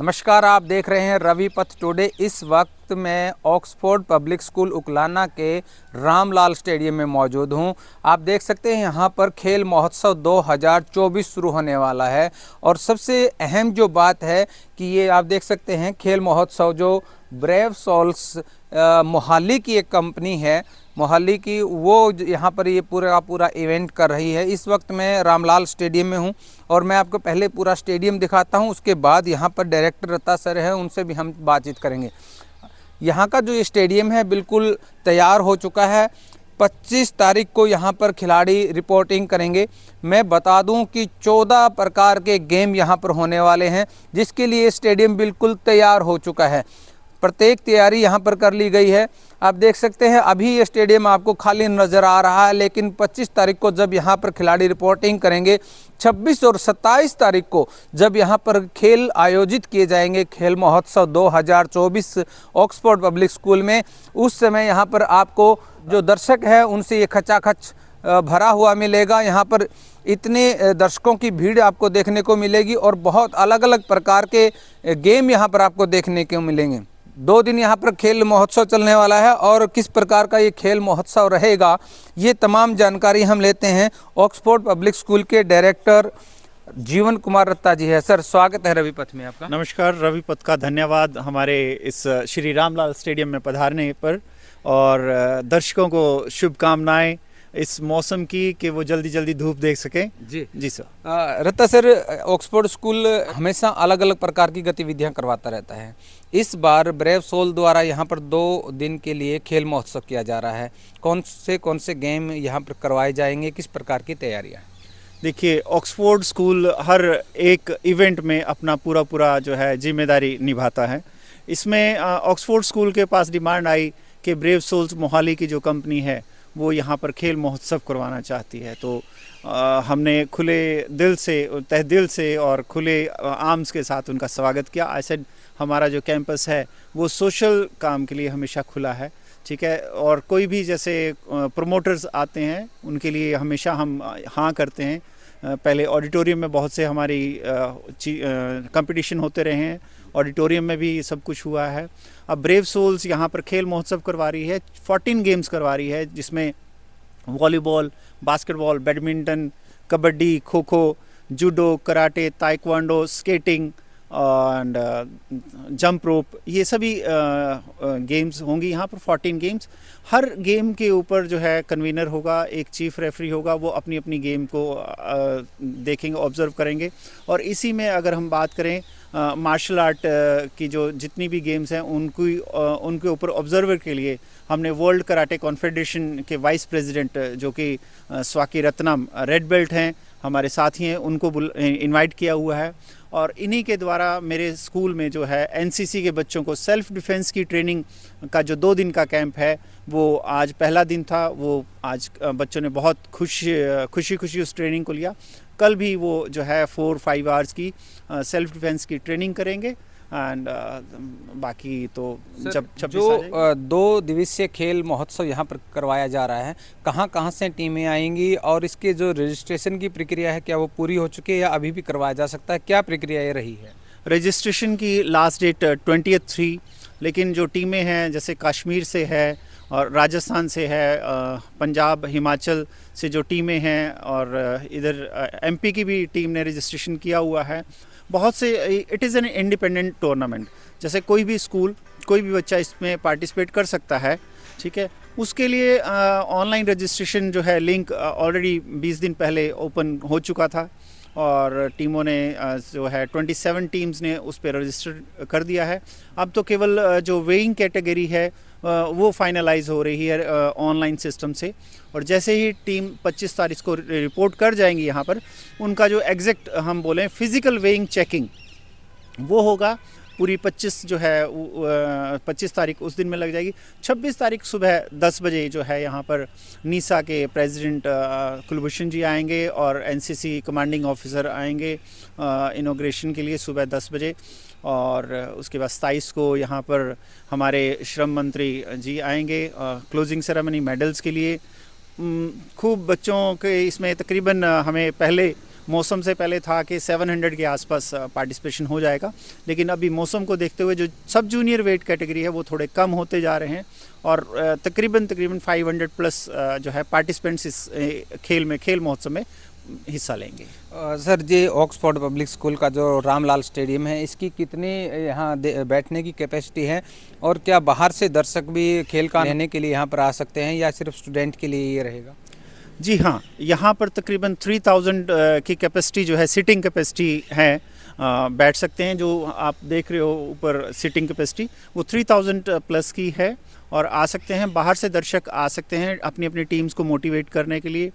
नमस्कार आप देख रहे हैं रवि पथ टुडे इस वक्त वक्त मैं ऑक्सफोर्ड पब्लिक स्कूल उकलाना के रामलाल स्टेडियम में मौजूद हूं आप देख सकते हैं यहां पर खेल महोत्सव 2024 शुरू होने वाला है और सबसे अहम जो बात है कि ये आप देख सकते हैं खेल महोत्सव जो ब्रेव सोल्स मोहाली की एक कंपनी है मोहाली की वो यहाँ पर ये पूरा का पूरा इवेंट कर रही है इस वक्त मैं रामलाल स्टेडियम में हूँ और मैं आपको पहले पूरा स्टेडियम दिखाता हूँ उसके बाद यहाँ पर डायरेक्टर रता सर है उनसे भी हम बातचीत करेंगे यहाँ का जो स्टेडियम है बिल्कुल तैयार हो चुका है 25 तारीख को यहाँ पर खिलाड़ी रिपोर्टिंग करेंगे मैं बता दूं कि 14 प्रकार के गेम यहाँ पर होने वाले हैं जिसके लिए स्टेडियम बिल्कुल तैयार हो चुका है प्रत्येक तैयारी यहाँ पर कर ली गई है आप देख सकते हैं अभी ये स्टेडियम आपको खाली नज़र आ रहा है लेकिन 25 तारीख को जब यहाँ पर खिलाड़ी रिपोर्टिंग करेंगे 26 और 27 तारीख को जब यहाँ पर खेल आयोजित किए जाएंगे खेल महोत्सव 2024 ऑक्सफोर्ड पब्लिक स्कूल में उस समय यहाँ पर आपको जो दर्शक हैं उनसे ये खचाखच भरा हुआ मिलेगा यहाँ पर इतने दर्शकों की भीड़ आपको देखने को मिलेगी और बहुत अलग अलग प्रकार के गेम यहाँ पर आपको देखने को मिलेंगे दो दिन यहाँ पर खेल महोत्सव चलने वाला है और किस प्रकार का ये खेल महोत्सव रहेगा ये तमाम जानकारी हम लेते हैं ऑक्सफोर्ड पब्लिक स्कूल के डायरेक्टर जीवन कुमार रत्ता जी है सर स्वागत है रवि पथ में आपका नमस्कार रवि पथ का धन्यवाद हमारे इस श्री रामलाल स्टेडियम में पधारने पर और दर्शकों को शुभकामनाएं इस मौसम की कि वो जल्दी जल्दी धूप देख सके जी जी sir Ratta sir Oxford school हमेशा अलग अलग प्रकार की गतिविधियां करवाता रहता है इस बार ब्रेव सोल द्वारा यहाँ पर दो दिन के लिए खेल महोत्सव किया जा रहा है कौन से कौन से गेम यहाँ पर करवाए जाएंगे किस प्रकार की तैयारियाँ देखिए ऑक्सफोर्ड स्कूल हर एक इवेंट में अपना पूरा पूरा जो है जिम्मेदारी निभाता है इसमें ऑक्सफोर्ड स्कूल के पास डिमांड आई कि ब्रेव सोल्स मोहाली की जो कंपनी है वो यहाँ पर खेल महोत्सव करवाना चाहती है तो आ, हमने खुले दिल से तह दिल से और खुले आर्म्स के साथ उनका स्वागत किया आई सेड हमारा जो कैंपस है वो सोशल काम के लिए हमेशा खुला है ठीक है और कोई भी जैसे प्रमोटर्स आते हैं उनके लिए हमेशा हम हाँ करते हैं पहले ऑडिटोरियम में बहुत से हमारी कंपटीशन होते रहे हैं ऑडिटोरियम में भी सब कुछ हुआ है अब ब्रेव सोल्स यहाँ पर खेल महोत्सव करवा रही है फोर्टीन गेम्स करवा रही है जिसमें volleyball basketball badminton kabaddi kho kho judo karate taekwondo skating and jump rope ये सभी गेम्स uh, uh, होंगी यहाँ पर 14 गेम्स हर गेम के ऊपर जो है कन्वीनर होगा एक चीफ रेफरी होगा वो अपनी अपनी गेम को uh, देखेंगे ऑब्जर्व करेंगे और इसी में अगर हम बात करें मार्शल आर्ट की जो जितनी भी गेम्स हैं उनकी उनके ऊपर ऑब्जर्वर के लिए हमने वर्ल्ड कराटे कॉन्फेडरेशन के वाइस प्रेसिडेंट जो कि स्वाकी रत्नम रेड बेल्ट हैं हमारे साथी हैं उनको इनवाइट किया हुआ है और इन्हीं के द्वारा मेरे स्कूल में जो है एनसीसी के बच्चों को सेल्फ डिफेंस की ट्रेनिंग का जो दो दिन का कैंप है वो आज पहला दिन था वो आज बच्चों ने बहुत खुश खुशी खुशी उस ट्रेनिंग को लिया कल भी वो जो है फोर फाइव आवर्स की सेल्फ uh, डिफेंस की ट्रेनिंग करेंगे एंड uh, बाकी तो जब जब जो uh, दो दिवसीय खेल महोत्सव यहाँ पर करवाया जा रहा है कहाँ कहाँ से टीमें आएंगी और इसके जो रजिस्ट्रेशन की प्रक्रिया है क्या वो पूरी हो चुकी है या अभी भी करवाया जा सकता है क्या प्रक्रिया ये रही है रजिस्ट्रेशन की लास्ट डेट ट्वेंटी थ्री लेकिन जो टीमें हैं जैसे कश्मीर से है और राजस्थान से है पंजाब हिमाचल से जो टीमें हैं और इधर एमपी की भी टीम ने रजिस्ट्रेशन किया हुआ है बहुत से it is an independent tournament जैसे कोई भी स्कूल कोई भी बच्चा इसमें पार्टिसिपेट कर सकता है ठीक है उसके लिए ऑनलाइन रजिस्ट्रेशन जो है लिंक ऑलरेडी 20 दिन पहले ओपन हो चुका था और टीमों ने जो है 27 टीम्स ने उस पर रजिस्टर कर दिया है अब तो केवल जो वेइंग कैटेगरी है वो फाइनलाइज हो रही है ऑनलाइन सिस्टम से और जैसे ही टीम 25 तारीख को रिपोर्ट कर जाएंगी यहाँ पर उनका जो एग्जैक्ट हम बोलें फिज़िकल वेइंग चेकिंग वो होगा पूरी 25 जो है 25 तारीख उस दिन में लग जाएगी 26 तारीख सुबह 10 बजे जो है यहाँ पर नीसा के प्रेसिडेंट कुलभूषण जी आएंगे और एनसीसी कमांडिंग ऑफिसर आएंगे इनोग्रेशन के लिए सुबह 10 बजे और उसके बाद सताईस को यहाँ पर हमारे श्रम मंत्री जी आएंगे क्लोजिंग सेरेमनी मेडल्स के लिए खूब बच्चों के इसमें तकरीबन हमें पहले मौसम से पहले था कि 700 के आसपास पार्टिसिपेशन हो जाएगा लेकिन अभी मौसम को देखते हुए जो सब जूनियर वेट कैटेगरी है वो थोड़े कम होते जा रहे हैं और तकरीबन तकरीबन 500 प्लस जो है पार्टिसिपेंट्स इस खेल में खेल महोत्सव में हिस्सा लेंगे सर ये ऑक्सफोर्ड पब्लिक स्कूल का जो रामलाल स्टेडियम है इसकी कितनी यहाँ बैठने की कैपेसिटी है और क्या बाहर से दर्शक भी खेल का रहने के लिए यहाँ पर आ सकते हैं या सिर्फ स्टूडेंट के लिए ये रहेगा जी हाँ यहाँ पर तकरीबन 3000 की कैपेसिटी जो है सिटिंग कैपेसिटी है बैठ सकते हैं जो आप देख रहे हो ऊपर सिटिंग कैपेसिटी वो 3000 प्लस की है और आ सकते हैं बाहर से दर्शक आ सकते हैं अपनी अपनी टीम्स को मोटिवेट करने के लिए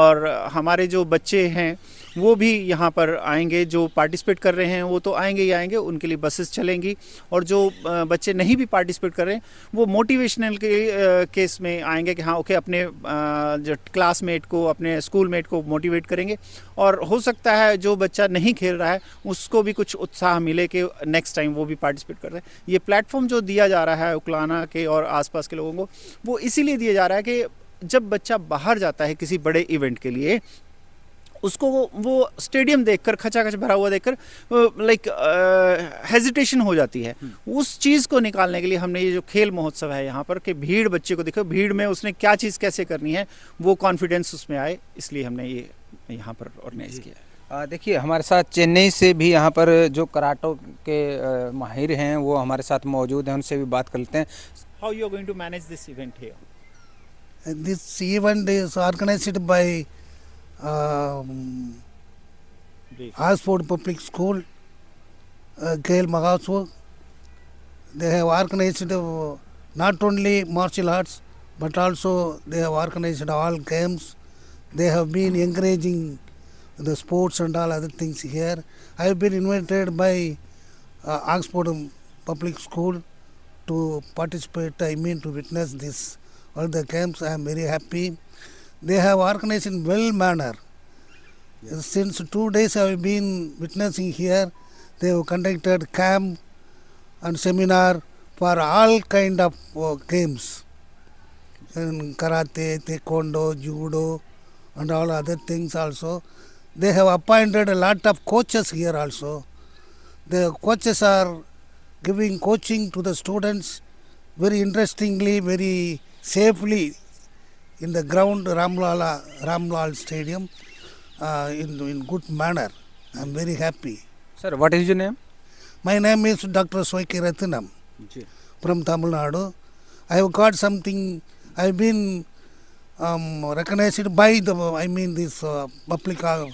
और हमारे जो बच्चे हैं वो भी यहाँ पर आएंगे जो पार्टिसिपेट कर रहे हैं वो तो आएंगे ही आएंगे उनके लिए बसेस चलेंगी और जो बच्चे नहीं भी पार्टिसिपेट कर रहे हैं वो मोटिवेशनल के केस में आएंगे कि हाँ ओके अपने जो क्लासमेट को अपने स्कूल मेट को मोटिवेट करेंगे और हो सकता है जो बच्चा नहीं खेल रहा है उसको भी कुछ उत्साह मिले कि नेक्स्ट टाइम वो भी पार्टिसिपेट कर रहे हैं ये प्लेटफॉर्म जो दिया जा रहा है उकलाना के और आसपास के लोगों को वो इसीलिए दिया जा रहा है कि जब बच्चा बाहर जाता है किसी बड़े इवेंट के लिए उसको वो स्टेडियम देखकर खचाखच भरा हुआ देखकर लाइक हेजिटेशन हो जाती है उस चीज़ को निकालने के लिए हमने ये जो खेल महोत्सव है यहाँ पर कि भीड़ बच्चे को देखो भीड़ में उसने क्या चीज़ कैसे करनी है वो कॉन्फिडेंस उसमें आए इसलिए हमने ये यहाँ पर ऑर्गेनाइज किया देखिए हमारे साथ चेन्नई से भी यहाँ पर जो कराटो के माहिर हैं वो हमारे साथ मौजूद हैं उनसे भी बात करते हैं how you are going to manage this event here this event is organised by Um, Oxford Public School, uh, Gail Magasu. They have organized uh, not only martial arts but also they have organized all games. They have been encouraging the sports and all other things here. I have been invited by uh, Oxford Public School to participate, I mean to witness this all the games. I am very happy they have organized in well manner. Yes. Since two days I have been witnessing here, they have conducted camp and seminar for all kind of uh, games in karate, taekwondo, judo and all other things also. They have appointed a lot of coaches here also. The coaches are giving coaching to the students very interestingly, very safely in the ground Ramlala Ramlal Stadium uh, in, in good manner. I am very happy. Sir, what is your name? My name is Dr. Swaiki Rathinam from Tamil Nadu. I have got something, I have been um, recognized by the, I mean this uh, public uh,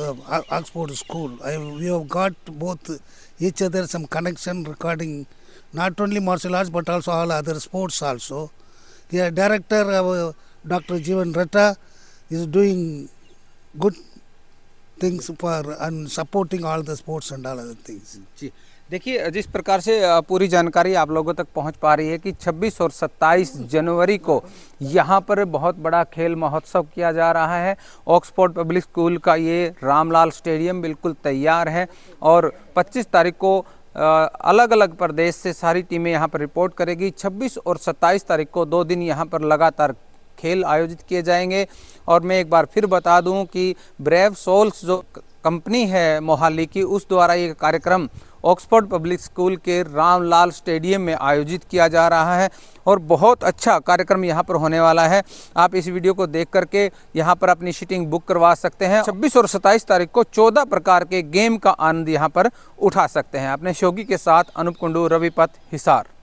uh, Oxford School. I, we have got both each other some connection regarding not only martial arts but also all other sports also. The yeah, director, our Dr. Jivan Ratta is doing good things for and supporting all the sports and all other things. जी देखिए जिस प्रकार से पूरी जानकारी आप लोगों तक पहुंच पा रही है कि 26 और 27 जनवरी को यहां पर बहुत बड़ा खेल महोत्सव किया जा रहा है ऑक्सफोर्ड पब्लिक स्कूल का ये रामलाल स्टेडियम बिल्कुल तैयार है और 25 तारीख को अलग अलग प्रदेश से सारी टीमें यहाँ पर रिपोर्ट करेगी 26 और 27 तारीख को दो दिन यहाँ पर लगातार खेल आयोजित किए जाएंगे और मैं एक बार फिर बता दूं कि ब्रेव सोल्स जो कंपनी है मोहाली की उस द्वारा ये कार्यक्रम ऑक्सफोर्ड पब्लिक स्कूल के रामलाल स्टेडियम में आयोजित किया जा रहा है और बहुत अच्छा कार्यक्रम यहाँ पर होने वाला है आप इस वीडियो को देख करके यहाँ पर अपनी सीटिंग बुक करवा सकते हैं 26 और 27 तारीख को 14 प्रकार के गेम का आनंद यहाँ पर उठा सकते हैं अपने शोगी के साथ अनुप कुंडू रविपथ हिसार